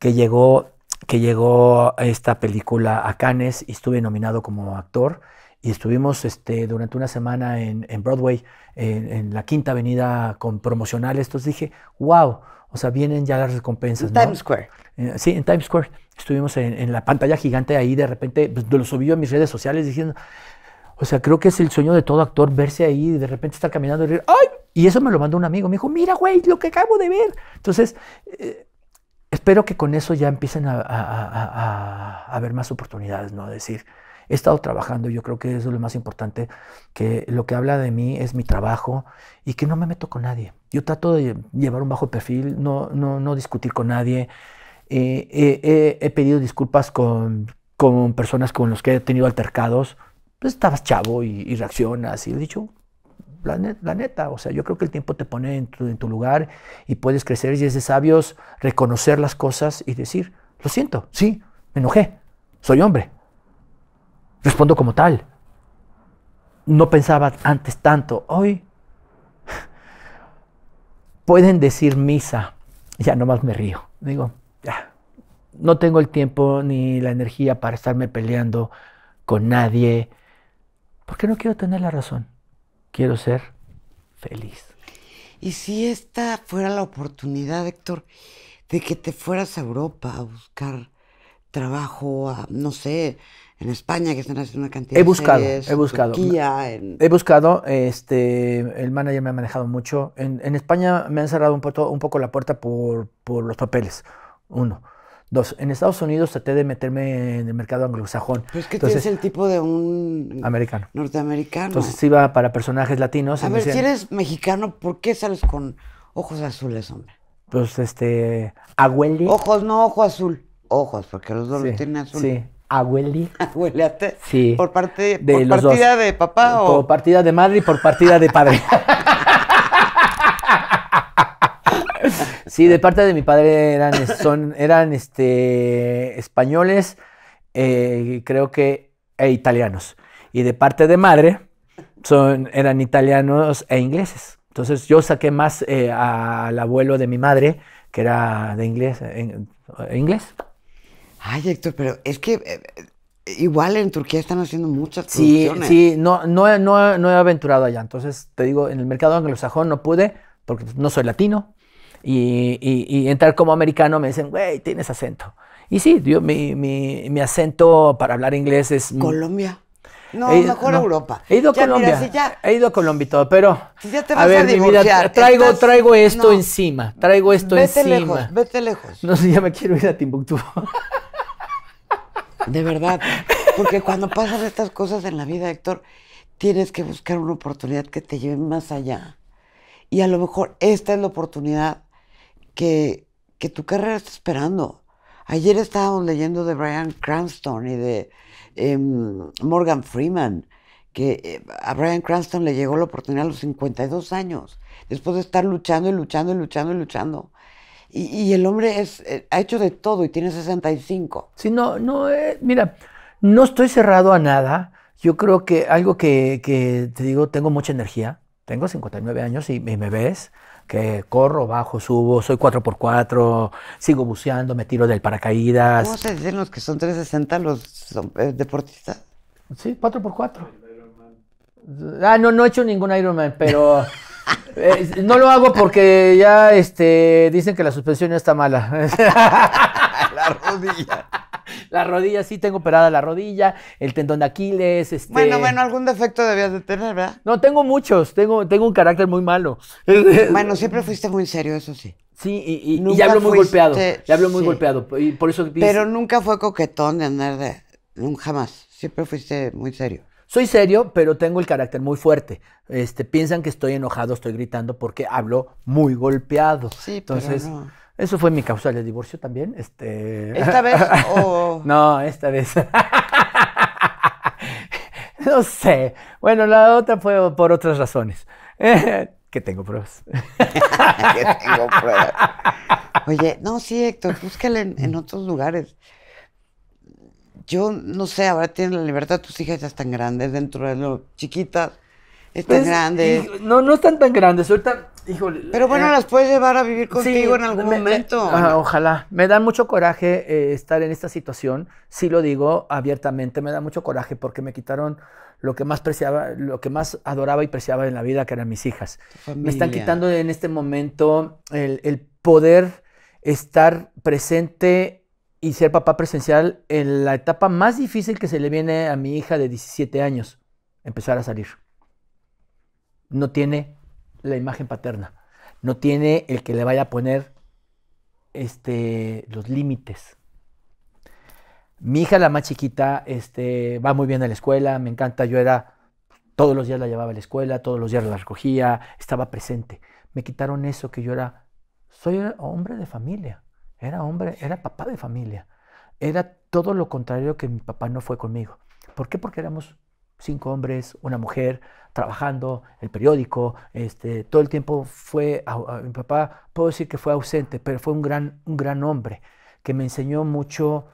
que llegó, que llegó a esta película a Cannes y estuve nominado como actor y estuvimos este, durante una semana en, Broadway, en, la Quinta Avenida con promocionales. Entonces dije, wow, o sea, vienen ya las recompensas. En Times Square. Eh, sí, en Times Square. Estuvimos en, la pantalla gigante ahí, de repente pues, lo subí a mis redes sociales diciendo, o sea, creo que es el sueño de todo actor verse ahí y de repente estar caminando y decir, ¡ay! Y eso me lo mandó un amigo, me dijo, mira, güey, lo que acabo de ver. Entonces, eh, espero que con eso ya empiecen a, a, a, a ver más oportunidades, ¿no? Decir, he estado trabajando. Yo creo que eso es lo más importante, que lo que habla de mí es mi trabajo y que no me meto con nadie. Yo trato de llevar un bajo perfil, no, no, no discutir con nadie. Eh, eh, he pedido disculpas con, con personas con las que he tenido altercados. Pues estabas chavo y, reaccionas y he dicho, la, neta, o sea, yo creo que el tiempo te pone en tu, en tu lugar y puedes crecer y es de sabios reconocer las cosas y decir, lo siento, sí, me enojé, soy hombre, Respondo como tal. No pensaba antes tanto. Hoy pueden decir misa. Ya nomás me río. Digo, ya. No tengo el tiempo ni la energía para estarme peleando con nadie. Porque no quiero tener la razón. Quiero ser feliz. Y si esta fuera la oportunidad, Héctor, de que te fueras a Europa a buscar trabajo, a, no sé, en España, que están haciendo una cantidad he buscado, de he buscado, he buscado, este, el manager me ha manejado mucho. En, España me han cerrado un, poco, la puerta por, por, los papeles, uno. Dos, en Estados Unidos traté de meterme en el mercado anglosajón. Pero es que tú eres el tipo de un... Americano. Norteamericano. Entonces iba para personajes latinos. A ver, si eres mexicano, ¿por qué sales con ojos azules, hombre? Pues, este, Agueli. Ojos, no ojo azul. Ojos, porque los dos lo tienen azul. Sí, Abueli. Sí. Por, parte, de por partida de papá o. Por partida de madre y por partida de padre. sí, de parte de mi padre eran, son, eran este, españoles, eh, creo que, e italianos. Y de parte de madre son, eran italianos e ingleses. Entonces yo saqué más eh, al abuelo de mi madre, que era de inglés, en, inglés, Ay, Héctor, pero es que eh, eh, igual en Turquía están haciendo muchas producciones. Sí, sí, no, no, no, he aventurado allá. Entonces, te digo, en el mercado anglosajón no pude porque no soy latino. Y, entrar como americano me dicen, güey, tienes acento. Y sí, yo, mi, mi, acento para hablar inglés es... Colombia. No, mejor Europa. He ido a Colombia. he ido a Colombia y todo, pero. Si ya te vas a ver, traigo, traigo esto encima. Traigo esto vete Lejos, vete lejos. No sé, ya me quiero ir a Timbuktu de verdad. Porque cuando pasan estas cosas en la vida, Héctor, tienes que buscar una oportunidad que te lleve más allá. Y a lo mejor esta es la oportunidad que, tu carrera está esperando. Ayer estábamos leyendo de Brian Cranston y de em, Morgan Freeman, que eh, a Brian Cranston le llegó la oportunidad a los 52 años, después de estar luchando y luchando y luchando y luchando. Y, el hombre es, eh, ha hecho de todo y tiene 65. Sí, no, no, eh, mira, no estoy cerrado a nada. Yo creo que algo que, te digo, tengo mucha energía. Tengo 59 años y, me ves que corro, bajo, subo, soy 4x4, sigo buceando, me tiro del paracaídas. ¿Cómo se dicen los que son 360 los eh, deportistas? Sí, 4x4. Ah, no, no he hecho ningún Ironman, pero Eh, no lo hago porque ya este, dicen que la suspensión ya está mala. la rodilla. La rodilla, sí tengo operada la rodilla, el tendón de Aquiles, este Bueno, bueno, algún defecto debías de tener, ¿verdad? No, tengo muchos, tengo, tengo un carácter muy malo. Bueno, siempre fuiste muy serio, eso sí. Sí, y, hablo muy golpeado, ya hablo muy golpeado, por eso... Pero nunca fue coquetón de andar de... siempre fuiste muy serio. Soy serio, pero tengo el carácter muy fuerte. Este, piensan que estoy enojado, estoy gritando porque hablo muy golpeado. Sí, Entonces, pero eso fue mi causa de divorcio también. Este... ¿Esta vez o...? no, esta vez. no sé. Bueno, la otra fue por otras razones. que tengo pruebas. que tengo pruebas. Oye, no, sí, Héctor, búscale en, en otros lugares yo no sé, ahora tienen la libertad, tus hijas ya están grandes dentro de lo chiquitas, están pues, grandes. no, no están tan grandes, ahorita, híjole. Pero bueno, eh, las puedes llevar a vivir contigo en algún momento. ojalá. Me da mucho coraje eh, estar en esta situación, sí lo digo abiertamente, me da mucho coraje porque me quitaron lo que más preciaba, lo que más adoraba y preciaba en la vida, que eran mis hijas. Me están quitando en este momento el poder estar presente y ser papá presencial en la etapa más difícil que se le viene a mi hija de 17 años, empezar a salir. No tiene la imagen paterna, no tiene el que le vaya a poner este, los límites. Mi hija, la más chiquita, este, va muy bien a la escuela, me encanta, yo era, todos los días la llevaba a la escuela, todos los días la recogía, estaba presente. Me quitaron eso que yo era, soy hombre de familia era hombre, era papá de familia. Era todo lo contrario que mi papá no fue conmigo. ¿Por qué? Porque éramos cinco hombres, una mujer, trabajando, el periódico, este, todo el tiempo fue, mi papá, puedo decir que fue ausente, pero fue un gran, un gran hombre que me enseñó mucho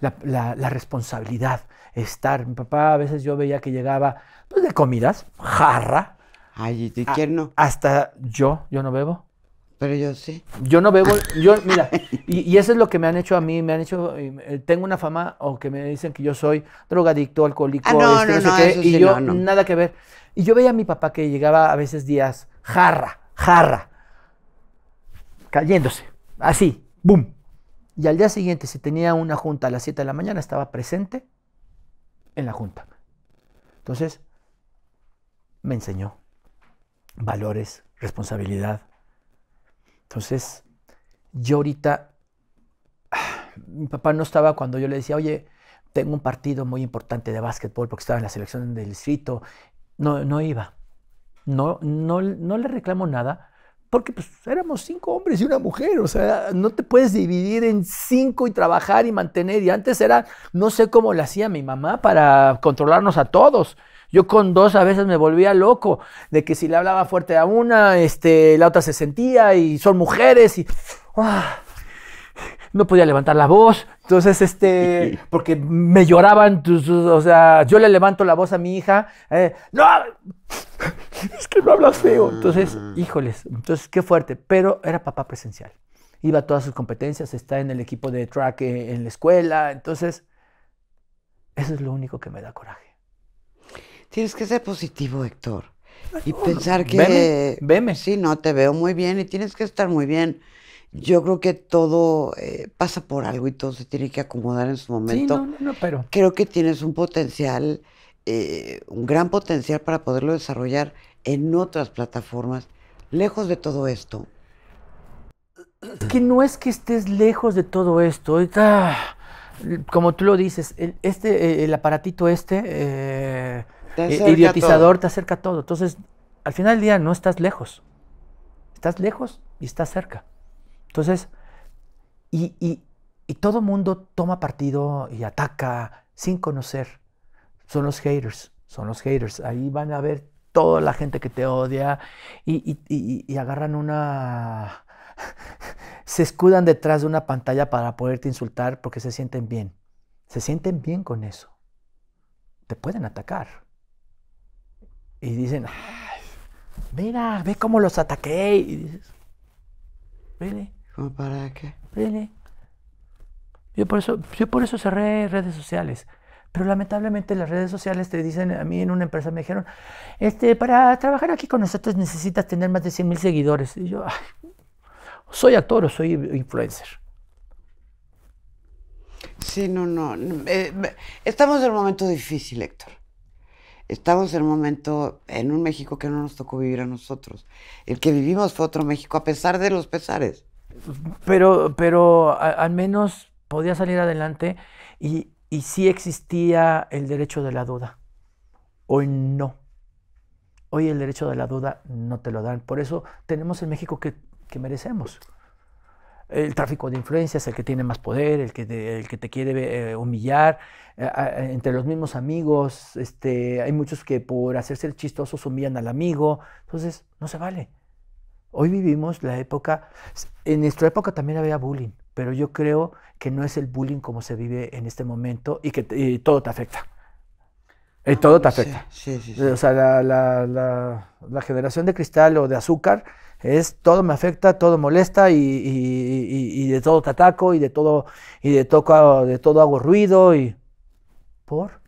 la, responsabilidad, estar. Mi papá a veces yo veía que llegaba pues, de comidas, jarra. Ay, de Hasta yo, yo no bebo. Pero yo sí. Yo no bebo, yo, mira, y, eso es lo que me han hecho a mí, me han hecho, eh, tengo una fama, o que me dicen que yo soy drogadicto, alcohólico, no, y nada que ver. Y yo veía a mi papá que llegaba a veces días, jarra, jarra, cayéndose, así, boom. Y al día siguiente, si tenía una junta a las 7 de la mañana, estaba presente en la junta. Entonces, me enseñó valores, responsabilidad, entonces, yo ahorita, mi papá no estaba cuando yo le decía, oye, tengo un partido muy importante de básquetbol porque estaba en la selección del distrito. No, no iba. No, no, no le reclamo nada porque pues, éramos cinco hombres y una mujer. O sea, no te puedes dividir en cinco y trabajar y mantener. Y antes era, no sé cómo lo hacía mi mamá para controlarnos a todos. Yo con dos a veces me volvía loco, de que si le hablaba fuerte a una, este, la otra se sentía y son mujeres y ah, no podía levantar la voz. Entonces, este, porque me lloraban, o sea, yo le levanto la voz a mi hija, eh, no, es que no hablas feo. Entonces, ah. híjoles, entonces qué fuerte, pero era papá presencial. Iba a todas sus competencias, está en el equipo de track eh, en la escuela, entonces, eso es lo único que me da coraje. Tienes que ser positivo, Héctor. Y pensar que... Veme, veme, Sí, no, te veo muy bien y tienes que estar muy bien. Yo creo que todo eh, pasa por algo y todo se tiene que acomodar en su momento. Sí, no, no, pero... Creo que tienes un potencial, eh, un gran potencial para poderlo desarrollar en otras plataformas, lejos de todo esto. que no es que estés lejos de todo esto. Ahorita, como tú lo dices, el, este, eh, el aparatito este... Eh, te eh, idiotizador, te acerca todo. Entonces, al final del día no estás lejos. Estás lejos y estás cerca. Entonces, y, y, y todo mundo toma partido y ataca sin conocer. Son los haters, son los haters. Ahí van a ver toda la gente que te odia y agarran una... se escudan detrás de una pantalla para poderte insultar porque se sienten bien. Se sienten bien con eso. Te pueden atacar, y dicen, mira, ve cómo los ataqué. Y dices, ¿really? ¿Cómo para qué? ¿really? Yo por eso, yo por eso cerré redes sociales. Pero lamentablemente las redes sociales te dicen, a mí en una empresa me dijeron, este, para trabajar aquí con nosotros necesitas tener más de 100 mil seguidores. Y yo, soy actor o soy influencer. Sí, no, no. Eh, estamos en un momento difícil, Héctor. Estamos en un momento, en un México que no nos tocó vivir a nosotros. El que vivimos fue otro México, a pesar de los pesares. Pero, pero al menos podía salir adelante y, y sí existía el derecho de la duda. Hoy no. Hoy el derecho de la duda no te lo dan. Por eso tenemos el México que, que merecemos el tráfico de influencias, el que tiene más poder, el que te, el que te quiere eh, humillar, eh, entre los mismos amigos, este, hay muchos que por hacerse el chistoso humillan al amigo, entonces no se vale. Hoy vivimos la época, en nuestra época también había bullying, pero yo creo que no es el bullying como se vive en este momento y que todo te afecta. Y todo te afecta. o sea, la, generación de cristal o de azúcar es todo me afecta, todo molesta y, de todo te ataco y de todo, y de, de todo hago ruido y... ¿Por?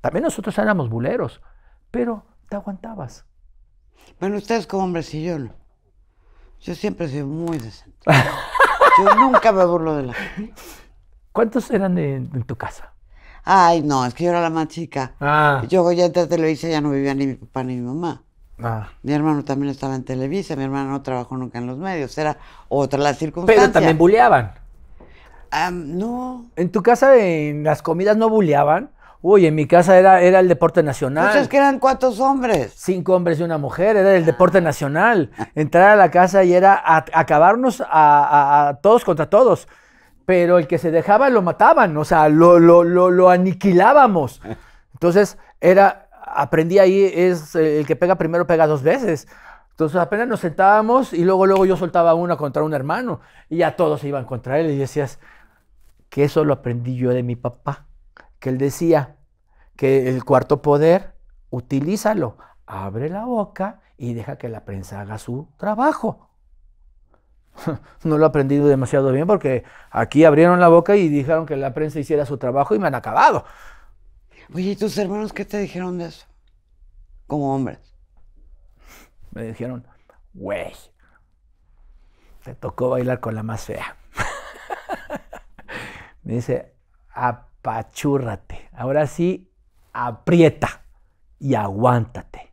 También nosotros éramos buleros, pero te aguantabas. Bueno, ustedes como hombres y yo Yo siempre soy muy decente. yo nunca me burlo de la gente. ¿Cuántos eran en tu casa? Ay, no, es que yo era la más chica. Ah. Yo ya entré a Televisa, ya no vivía ni mi papá ni mi mamá. Ah. Mi hermano también estaba en Televisa, mi hermano no trabajó nunca en los medios, era otra la circunstancia. Pero también buleaban. no. ¿En tu casa en las comidas no buleaban? Uy, en mi casa era, era el deporte nacional. Entonces pues eran cuatro hombres. Cinco hombres y una mujer, era el ah. deporte nacional. Entrar a la casa y era acabarnos a todos contra todos pero el que se dejaba lo mataban, o sea, lo, lo, lo, aniquilábamos. Entonces, era, aprendí ahí, es eh, el que pega primero pega dos veces. Entonces apenas nos sentábamos y luego, luego yo soltaba uno contra un hermano y ya todos iban contra él y decías que eso lo aprendí yo de mi papá, que él decía que el cuarto poder, utilízalo, abre la boca y deja que la prensa haga su trabajo. no lo he aprendido demasiado bien porque aquí abrieron la boca y dijeron que la prensa hiciera su trabajo y me han acabado. Oye, ¿y tus hermanos qué te dijeron de eso? Como hombres. Me dijeron, güey, te tocó bailar con la más fea. me dice, apachúrrate. Ahora sí, aprieta y aguántate.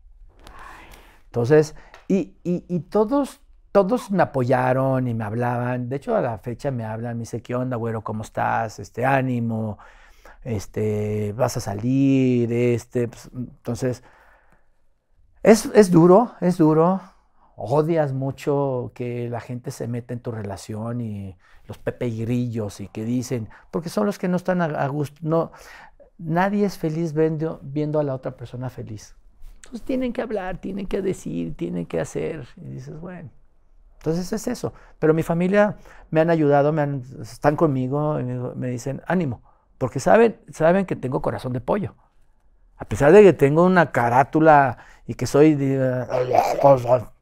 Entonces, y, y, y todos todos me apoyaron y me hablaban. De hecho, a la fecha me hablan, me dice, ¿qué onda, güero? ¿Cómo estás? Este, ánimo, este, vas a salir, este. Pues, entonces, es, duro, es duro. Odias mucho que la gente se meta en tu relación y los pepe y que dicen, porque son los que no están a, gusto. No, nadie es feliz viendo, viendo a la otra persona feliz. Entonces tienen que hablar, tienen que decir, tienen que hacer. Y dices, bueno. Entonces es eso. Pero mi familia me han ayudado, me están conmigo me, dicen ánimo, porque saben, saben que tengo corazón de pollo. A pesar de que tengo una carátula y que soy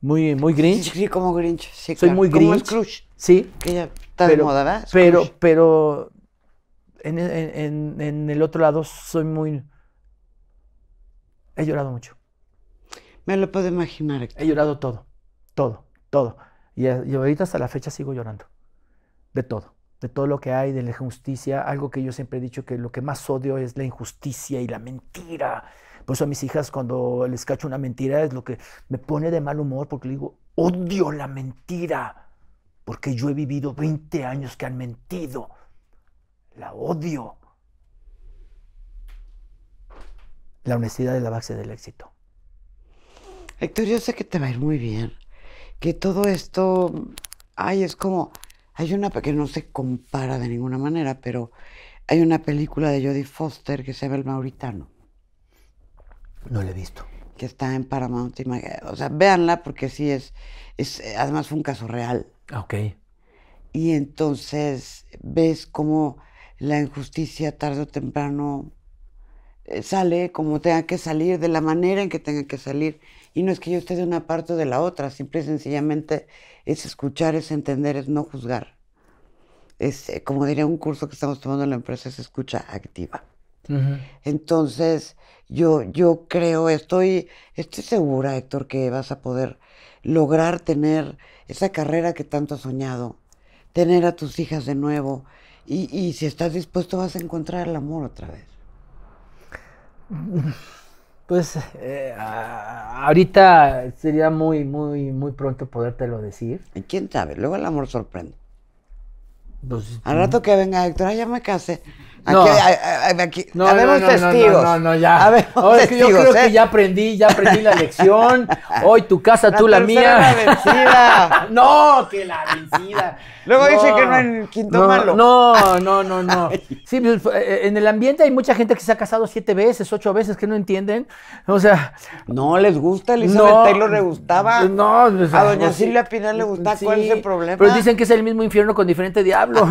muy, muy grinch. Sí, como grinch. soy muy grinch. Sí. Que está pero, Pero, pero en, el otro lado soy muy... He llorado mucho. Me lo puedo imaginar. He llorado todo, todo, todo. Y, ahorita hasta la fecha sigo llorando. De todo. De todo lo que hay, de la injusticia. Algo que yo siempre he dicho que lo que más odio es la injusticia y la mentira. Por eso a mis hijas cuando les cacho una mentira es lo que me pone de mal humor porque le digo, odio la mentira. Porque yo he vivido 20 años que han mentido. La odio. La honestidad es la base del éxito. Héctor, yo sé que te va a ir muy bien que todo esto, ay, es como, hay una que no se compara de ninguna manera, pero hay una película de Jodie Foster que se llama El Mauritano. No la he visto. Que está en Paramount. O sea, véanla porque sí es, es además fue un caso real. Ah, ok. Y entonces ves cómo la injusticia tarde o temprano eh, sale como tenga que salir, de la manera en que tenga que salir. Y no es que yo esté de una parte o de la otra, simple y sencillamente es escuchar, es entender, es no juzgar. Es, eh, como diría un curso que estamos tomando en la empresa, es escucha activa. Entonces, yo, yo creo, estoy, estoy segura, Héctor, que vas a poder lograr tener esa carrera que tanto has soñado, tener a tus hijas de nuevo, y si estás dispuesto vas a encontrar el amor otra vez. Pues eh, ahorita sería muy, muy, muy pronto podértelo decir. ¿Quién sabe? Luego el amor sorprende. Pues, Al rato mm. que venga Héctor, ya me casé no, aquí, no, no, No, ya. Ahora es que yo creo ¿eh? que ya aprendí, ya aprendí la lección. Hoy tu casa, tú la mía. La vencida. no, que la vencida. Luego dice que no en quinto malo. No, no, no, no. Sí, pues, eh, en el ambiente hay mucha gente que se ha casado siete veces, ocho veces, que no entienden. O sea. No les gusta, Elizabeth Taylor le gustaba. No, pues, a ah, doña pues, Silvia Pinal le gustaba. ¿Cuál es el problema? Pero dicen que es el mismo infierno con diferente diablo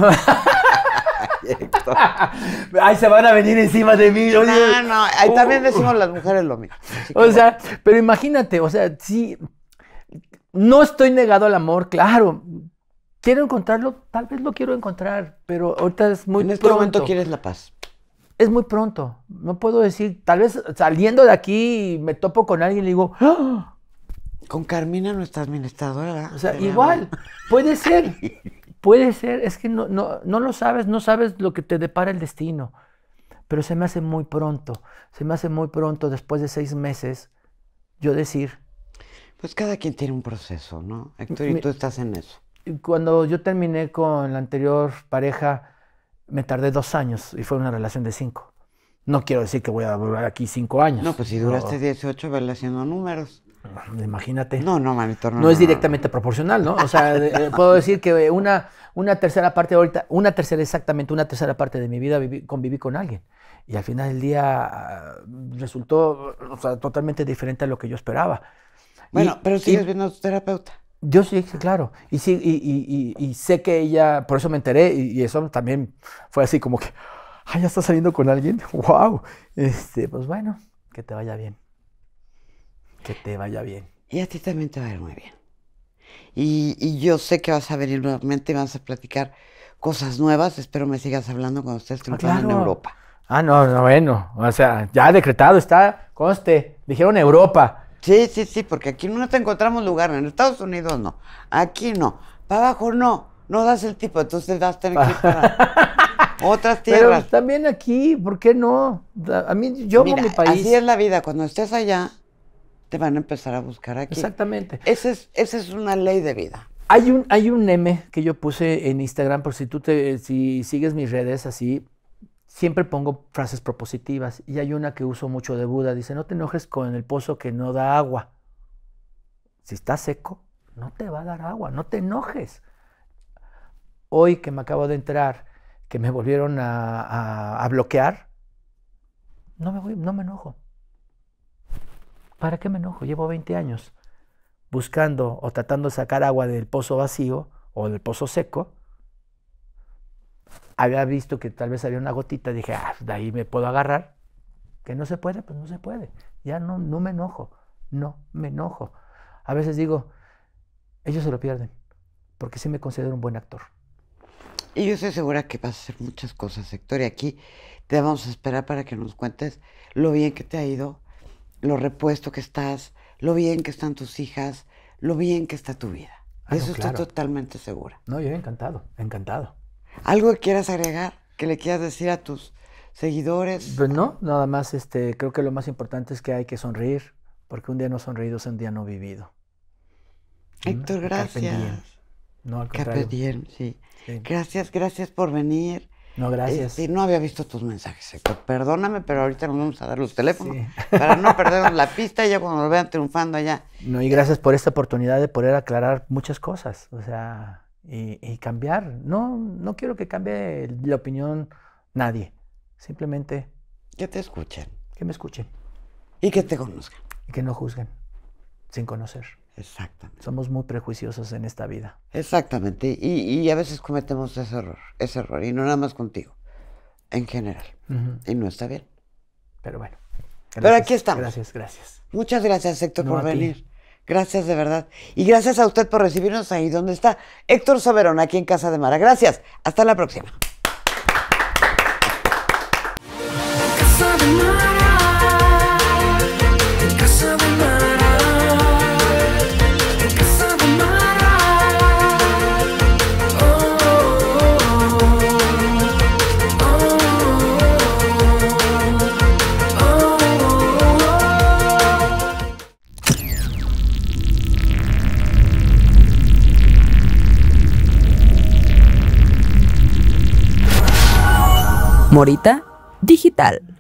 ahí Ay, se van a venir encima de mí. No, no, ahí uh. también decimos las mujeres lo mismo. O sea, pero imagínate, o sea, sí, no estoy negado al amor, claro. Quiero encontrarlo, tal vez lo quiero encontrar, pero ahorita es muy pronto. En este momento quieres la paz. Es muy pronto. No puedo decir, tal vez saliendo de aquí me topo con alguien y digo, ¡Ah!". Con Carmina, nuestra administradora. O sea, igual, puede ser. Puede ser, es que no, no, no lo sabes, no sabes lo que te depara el destino, pero se me hace muy pronto, se me hace muy pronto después de seis meses yo decir... Pues cada quien tiene un proceso, ¿no? Héctor, y tú estás en eso. Cuando yo terminé con la anterior pareja, me tardé dos años y fue una relación de cinco. No quiero decir que voy a volver aquí cinco años. No, pues si duraste 18, verla haciendo números. Imagínate. No, no, no. es directamente proporcional, ¿no? O sea, eh, puedo decir que una, una tercera parte ahorita, una tercera exactamente, una tercera parte de mi vida conviví con alguien. Y al final del día ah, resultó totalmente diferente a lo que yo esperaba. Bueno, pero sigues viendo a tu terapeuta. Yo sí, claro. Y sí, y, sé que ella, por eso me enteré, y, eso también fue así como que, ay, ah, ya está saliendo con alguien, wow. Este, pues bueno, que te vaya bien. Que te vaya bien. Y a ti también te va a ir muy bien. Y, yo sé que vas a venir nuevamente y vas a platicar cosas nuevas. Espero me sigas hablando con ustedes ah, triunfando en Europa. Ah, no, no, bueno. O sea, ya decretado está, conste. Dijeron Europa. Sí, sí, sí, porque aquí no te encontramos lugar. En Estados Unidos no. Aquí no. Para abajo no. No das el tipo, entonces das a para otras tierras. Pero también aquí, ¿por qué no? A mí, yo amo mi país. Así es la vida. Cuando estés allá, te van a empezar a buscar aquí. Exactamente. Esa es, una ley de vida. Hay un, hay un meme que yo puse en Instagram, por si tú te, si sigues mis redes así, siempre pongo frases propositivas. Y hay una que uso mucho de Buda. Dice, no te enojes con el pozo que no da agua. Si está seco, no te va a dar agua, no te enojes. Hoy que me acabo de entrar, que me volvieron a, a bloquear, no me, voy, no me enojo. ¿Para qué me enojo? Llevo 20 años buscando o tratando de sacar agua del pozo vacío o del pozo seco. Había visto que tal vez había una gotita, dije, ah, de ahí me puedo agarrar. Que no se puede, pues no se puede. Ya no, no me enojo, no me enojo. A veces digo, ellos se lo pierden, porque sí me considero un buen actor. Y yo estoy segura que vas a hacer muchas cosas, Héctor, y aquí te vamos a esperar para que nos cuentes lo bien que te ha ido lo repuesto que estás, lo bien que están tus hijas, lo bien que está tu vida. Ah, Eso está estoy totalmente segura. No, yo encantado, encantado. ¿Algo que quieras agregar, que le quieras decir a tus seguidores? Pues no, nada más este, creo que lo más importante es que hay que sonreír, porque un día no sonreído es un día no vivido. Mm, Héctor, gracias. No, al contrario. sí. Gracias, gracias por venir. No, gracias. y este, no había visto tus mensajes, Perdóname, pero ahorita nos vamos a dar los teléfonos para no perder la pista y ya cuando nos vean triunfando allá. No, y gracias por esta oportunidad de poder aclarar muchas cosas, o sea, y, y cambiar. No, no quiero que cambie la opinión nadie. Simplemente... Que te escuchen. Que me escuchen. Y que te conozcan. Y que no juzguen, sin conocer. Exactamente. Somos muy prejuiciosos en esta vida. Exactamente. Y, y, a veces cometemos ese error, ese error. Y no nada más contigo, en general. Y no está bien. Pero bueno. Pero aquí estamos. Gracias, gracias. Muchas gracias, Héctor, por venir. Gracias de verdad. Y gracias a usted por recibirnos ahí donde está Héctor Soberón, aquí en Casa de Mara. Gracias. Hasta la próxima. Morita Digital.